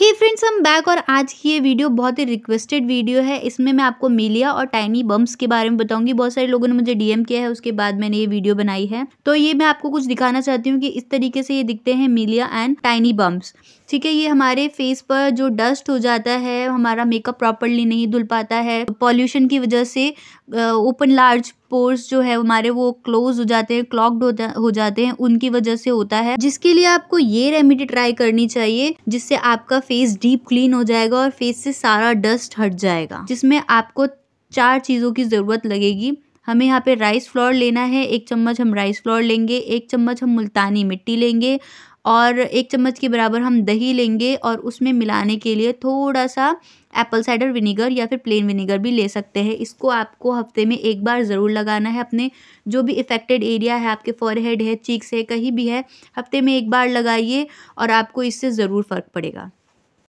हे friends हम back और आज की ये वीडियो बहुत ही रिक्वेस्टेड वीडियो है इसमें मैं आपको मीलिया और टाइनी बम्स के बारे में बताऊंगी बहुत सारे लोगों ने मुझे डीएम किया है उसके बाद मैंने ये वीडियो बनाई है तो ये मैं आपको कुछ दिखाना चाहती हूँ कि इस तरीके से ये दिखते हैं मीलिया एंड टाइनी बम्स ठीक है ये हमारे फेस पर जो डस्ट हो जाता है हमारा मेकअप प्रॉपरली नहीं धुल पाता है पॉल्यूशन की वजह से ओपन लार्ज पोर्स जो है हमारे वो क्लोज हो जाते हैं क्लॉक्ड हो, जाते हैं उनकी वजह से होता है जिसके लिए आपको ये रेमेडी ट्राई करनी चाहिए जिससे आपका फेस डीप क्लीन हो जाएगा और फेस से सारा डस्ट हट जाएगा जिसमें आपको चार चीज़ों की ज़रूरत लगेगी हमें यहाँ पे राइस फ्लोर लेना है एक चम्मच हम राइस फ्लोर लेंगे एक चम्मच हम मुल्तानी मिट्टी लेंगे और एक चम्मच के बराबर हम दही लेंगे और उसमें मिलाने के लिए थोड़ा सा एप्पल साइडर विनीगर या फिर प्लेन विनीगर भी ले सकते हैं इसको आपको हफ्ते में एक बार ज़रूर लगाना है अपने जो भी इफ़ेक्टेड एरिया है आपके फॉरहेड है चीक्स है कहीं भी है हफ्ते में एक बार लगाइए और आपको इससे ज़रूर फ़र्क पड़ेगा